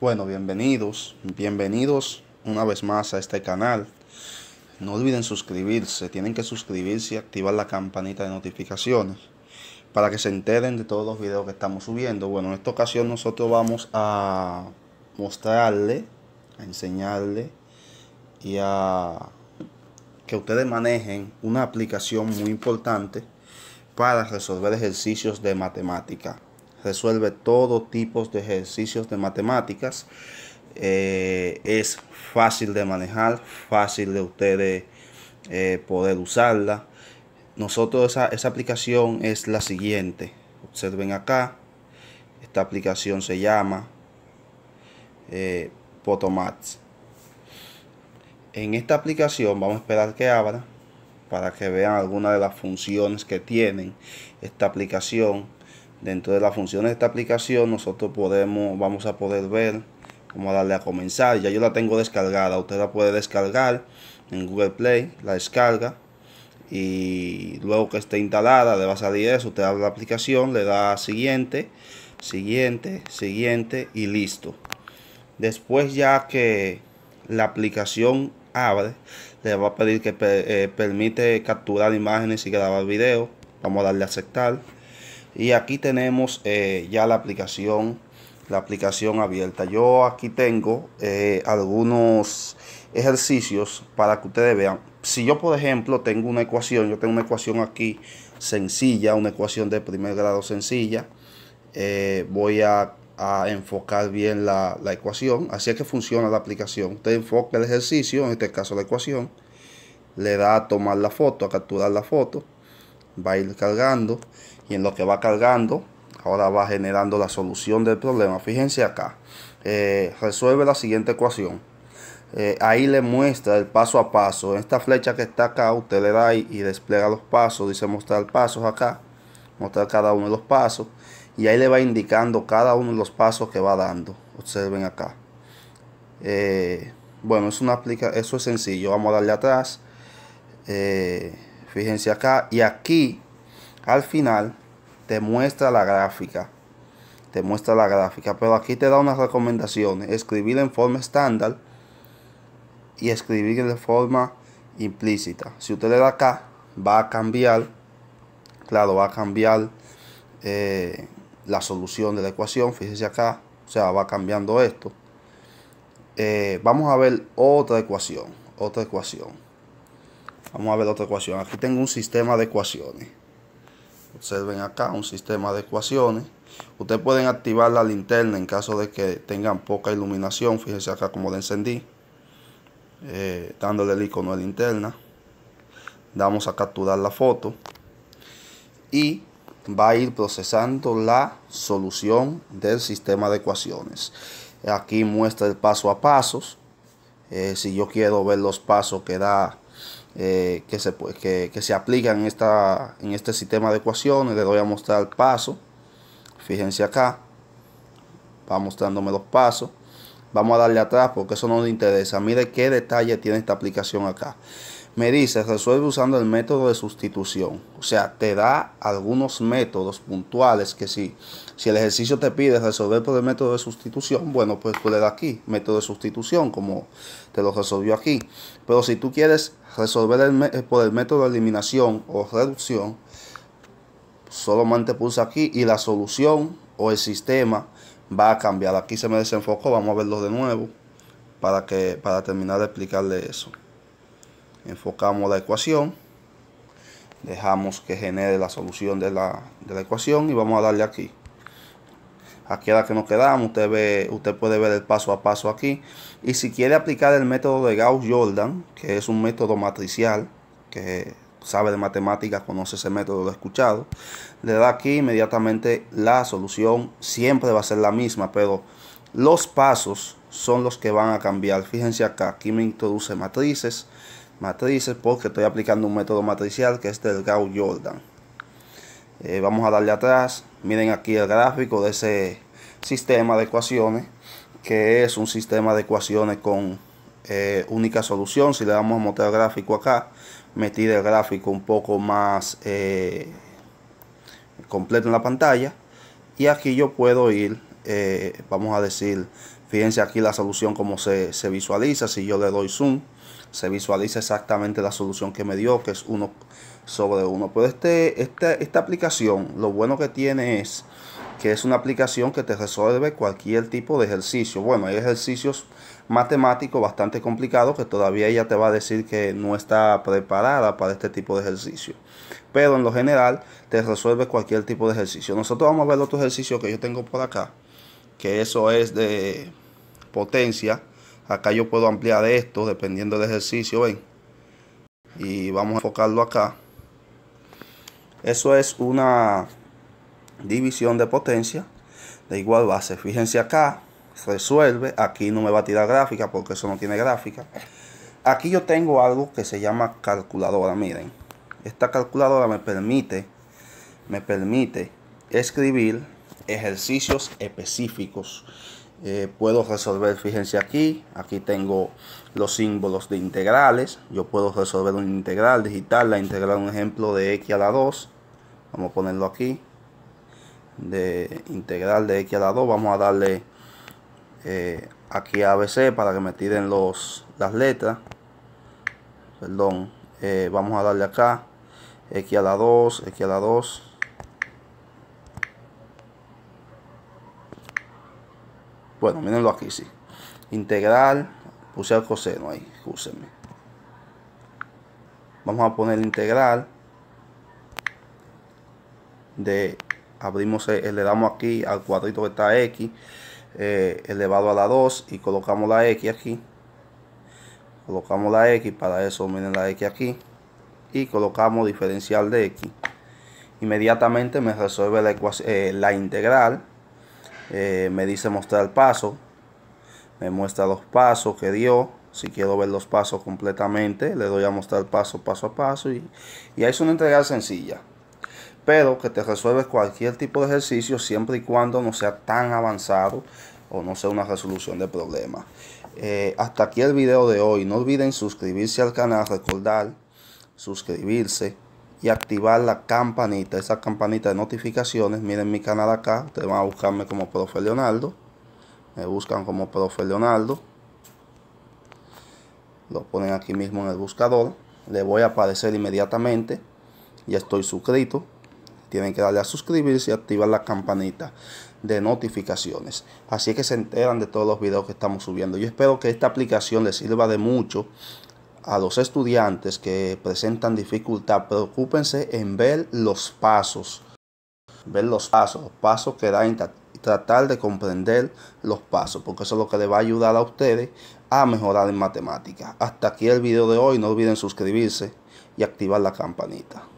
Bueno, bienvenidos, bienvenidos una vez más a este canal. No olviden suscribirse, tienen que suscribirse y activar la campanita de notificaciones para que se enteren de todos los videos que estamos subiendo. Bueno, en esta ocasión nosotros vamos a mostrarle, a enseñarle y a que ustedes manejen una aplicación muy importante para resolver ejercicios de matemática resuelve todo tipo de ejercicios de matemáticas. Eh, es fácil de manejar, fácil de ustedes eh, poder usarla. Nosotros esa, esa aplicación es la siguiente. Observen acá. Esta aplicación se llama eh, Potomats. En esta aplicación vamos a esperar que abra para que vean algunas de las funciones que tienen esta aplicación dentro de las funciones de esta aplicación nosotros podemos vamos a poder ver cómo darle a comenzar ya yo la tengo descargada usted la puede descargar en Google Play la descarga y luego que esté instalada le va a salir eso usted abre la aplicación le da siguiente siguiente siguiente y listo después ya que la aplicación abre le va a pedir que eh, permite capturar imágenes y grabar video vamos a darle a aceptar y aquí tenemos eh, ya la aplicación la aplicación abierta yo aquí tengo eh, algunos ejercicios para que ustedes vean si yo por ejemplo tengo una ecuación yo tengo una ecuación aquí sencilla una ecuación de primer grado sencilla eh, voy a, enfocar bien la, la, ecuación así es que funciona la aplicación usted enfoca el ejercicio en este caso la ecuación le da a tomar la foto a capturar la foto va a ir cargando y en lo que va cargando, ahora va generando la solución del problema. Fíjense acá, eh, resuelve la siguiente ecuación. Eh, ahí le muestra el paso a paso. En esta flecha que está acá, usted le da y, y despliega los pasos. Dice mostrar pasos acá, mostrar cada uno de los pasos. Y ahí le va indicando cada uno de los pasos que va dando. Observen acá. Eh, bueno, es una aplica eso es sencillo. Vamos a darle atrás. fíjense acá. Y aquí al final te muestra la gráfica. Te muestra la gráfica. Pero aquí te da unas recomendaciones. Escribir en forma estándar y escribir de forma implícita. Si usted le da acá, va a cambiar. Claro, va a cambiar eh, la solución de la ecuación. Fíjese acá. O sea, va cambiando esto. Eh, vamos a ver otra ecuación. Otra ecuación. Vamos a ver otra ecuación. Aquí tengo un sistema de ecuaciones observen acá un sistema de ecuaciones. Ustedes pueden activar la linterna en caso de que tengan poca iluminación. Fíjense acá como la encendí. Eh, dándole el icono de linterna. Damos a capturar la foto. Y va a ir procesando la solución del sistema de ecuaciones. Aquí muestra el paso a pasos. Eh, si yo quiero ver los pasos que da eh, que, se, que, que se aplica en, esta, en este sistema de ecuaciones. le voy a mostrar el paso. Fíjense acá. Va mostrándome los pasos. Vamos a darle atrás porque eso no nos interesa. Mire qué detalle tiene esta aplicación acá. Me dice, resuelve usando el método de sustitución. O sea, te da algunos métodos puntuales que si, si el ejercicio te pide resolver por el método de sustitución, bueno, pues tú le das aquí, método de sustitución, como te lo resolvió aquí. Pero si tú quieres resolver por el método de eliminación o reducción, solamente pulsa aquí y la solución o el sistema va a cambiar. Aquí se me desenfocó, vamos a verlo de nuevo para, que, para terminar de explicarle eso enfocamos la ecuación, dejamos que genere la solución de la, de la ecuación y vamos a darle aquí. Aquí a la que nos quedamos, usted, ve, usted puede ver el paso a paso aquí. Y si quiere aplicar el método de Gauss-Jordan, que es un método matricial, que sabe de matemáticas, conoce ese método, lo ha escuchado, le da aquí inmediatamente la solución, siempre va a ser la misma, pero los pasos son los que van a cambiar. Fíjense acá, aquí me introduce matrices, matrices porque estoy aplicando un método matricial que es del Gauss Jordan. Eh, vamos a darle atrás. Miren aquí el gráfico de ese sistema de ecuaciones que es un sistema de ecuaciones con eh, única solución. Si le damos a mostrar gráfico acá, metí el gráfico un poco más eh, completo en la pantalla. Y aquí yo puedo ir, vamos a decir, fíjense aquí la solución como se, se visualiza. Si yo le doy zoom, se visualiza exactamente la solución que me dio, que es uno sobre uno. Pero este, esta, esta aplicación, lo bueno que tiene es que es una aplicación que te resuelve cualquier tipo de ejercicio. Bueno, hay ejercicios matemáticos bastante complicados que todavía ella te va a decir que no está preparada para este tipo de ejercicio. Pero en lo general te resuelve cualquier tipo de ejercicio. Nosotros vamos a ver otro ejercicio que yo tengo por acá, que eso es de potencia acá yo puedo ampliar esto dependiendo del ejercicio, ven. Y vamos a enfocarlo acá. Eso es una división de potencia de igual base. Fíjense acá, resuelve. Aquí no me va a tirar gráfica porque eso no tiene gráfica. Aquí yo tengo algo que se llama calculadora, miren. Esta calculadora me permite, me permite escribir ejercicios específicos eh, puedo resolver, fíjense aquí, aquí tengo los símbolos de integrales, yo puedo resolver una integral, digital la integral un ejemplo de x a la 2, vamos a ponerlo aquí, de integral de x a la 2, vamos a darle eh, aquí a ABC para que me tiren los, las letras, perdón, eh, vamos a darle acá, x a la 2, x a la 2, Bueno, mírenlo aquí, sí. Integral, puse el coseno ahí, escúsenme. Vamos a poner integral de, abrimos, le damos aquí al cuadrito que está X, eh, elevado a la 2 y colocamos la X aquí. Colocamos la X, para eso miren la X aquí. Y colocamos diferencial de X. Inmediatamente me resuelve la, eh, la integral eh, me dice mostrar paso. Me muestra los pasos que dio. Si quiero ver los pasos completamente, le doy a mostrar paso, paso a paso. Y, es una entrega sencilla. Pero que te resuelve cualquier tipo de ejercicio siempre y cuando no sea tan avanzado o no sea una resolución de problema. Eh, hasta aquí el video de hoy. No olviden suscribirse al canal, recordar suscribirse y activar la campanita, esa campanita de notificaciones. Miren mi canal acá, te van a buscarme como Profe Leonardo. Me buscan como Profe Leonardo. Lo ponen aquí mismo en el buscador. Le voy a aparecer inmediatamente. Ya estoy suscrito. Tienen que darle a suscribirse y activar la campanita de notificaciones. Así que se enteran de todos los videos que estamos subiendo. Yo espero que esta aplicación les sirva de mucho a los estudiantes que presentan dificultad, preocúpense en ver los pasos, ver los pasos, los pasos que da tratar de comprender los pasos, porque eso es lo que les va a ayudar a ustedes a mejorar en matemáticas. Hasta aquí el video de hoy, no olviden suscribirse y activar la campanita.